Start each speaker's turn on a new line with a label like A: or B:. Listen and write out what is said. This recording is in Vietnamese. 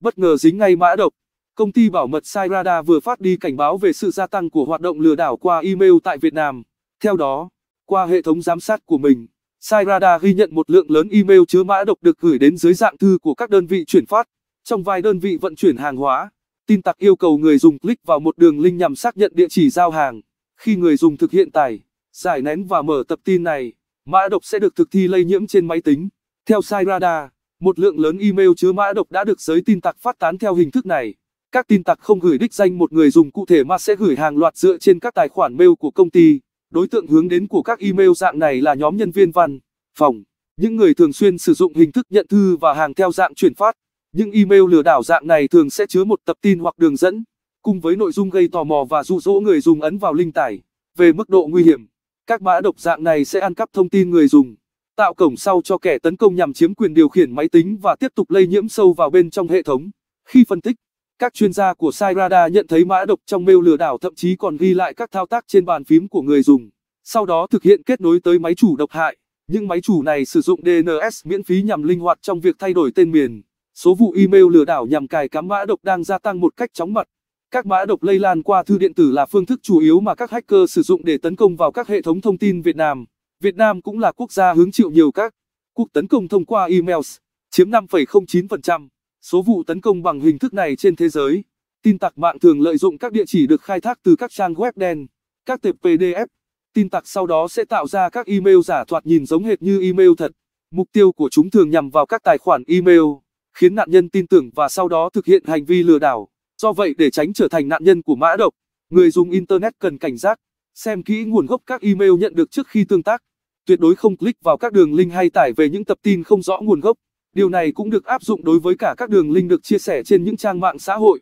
A: bất ngờ dính ngay mã độc. Công ty bảo mật Sairada vừa phát đi cảnh báo về sự gia tăng của hoạt động lừa đảo qua email tại Việt Nam. Theo đó, qua hệ thống giám sát của mình, Sairada ghi nhận một lượng lớn email chứa mã độc được gửi đến dưới dạng thư của các đơn vị chuyển phát. Trong vài đơn vị vận chuyển hàng hóa, tin tặc yêu cầu người dùng click vào một đường link nhằm xác nhận địa chỉ giao hàng. Khi người dùng thực hiện tải, giải nén và mở tập tin này, mã độc sẽ được thực thi lây nhiễm trên máy tính. Theo Sairada, một lượng lớn email chứa mã độc đã được giới tin tặc phát tán theo hình thức này. Các tin tặc không gửi đích danh một người dùng cụ thể mà sẽ gửi hàng loạt dựa trên các tài khoản mail của công ty. Đối tượng hướng đến của các email dạng này là nhóm nhân viên văn, phòng, những người thường xuyên sử dụng hình thức nhận thư và hàng theo dạng chuyển phát. Những email lừa đảo dạng này thường sẽ chứa một tập tin hoặc đường dẫn, cùng với nội dung gây tò mò và dụ dỗ người dùng ấn vào link tải. Về mức độ nguy hiểm, các mã độc dạng này sẽ ăn cắp thông tin người dùng tạo cổng sau cho kẻ tấn công nhằm chiếm quyền điều khiển máy tính và tiếp tục lây nhiễm sâu vào bên trong hệ thống. Khi phân tích, các chuyên gia của Sairada nhận thấy mã độc trong mail lừa đảo thậm chí còn ghi lại các thao tác trên bàn phím của người dùng, sau đó thực hiện kết nối tới máy chủ độc hại. Những máy chủ này sử dụng DNS miễn phí nhằm linh hoạt trong việc thay đổi tên miền. Số vụ email lừa đảo nhằm cài cắm mã độc đang gia tăng một cách chóng mặt. Các mã độc lây lan qua thư điện tử là phương thức chủ yếu mà các hacker sử dụng để tấn công vào các hệ thống thông tin Việt Nam. Việt Nam cũng là quốc gia hứng chịu nhiều các cuộc tấn công thông qua emails, chiếm 5,09%. Số vụ tấn công bằng hình thức này trên thế giới, tin tặc mạng thường lợi dụng các địa chỉ được khai thác từ các trang web đen, các tệp PDF. Tin tặc sau đó sẽ tạo ra các email giả thoạt nhìn giống hệt như email thật. Mục tiêu của chúng thường nhằm vào các tài khoản email, khiến nạn nhân tin tưởng và sau đó thực hiện hành vi lừa đảo. Do vậy để tránh trở thành nạn nhân của mã độc, người dùng internet cần cảnh giác Xem kỹ nguồn gốc các email nhận được trước khi tương tác. Tuyệt đối không click vào các đường link hay tải về những tập tin không rõ nguồn gốc. Điều này cũng được áp dụng đối với cả các đường link được chia sẻ trên những trang mạng xã hội.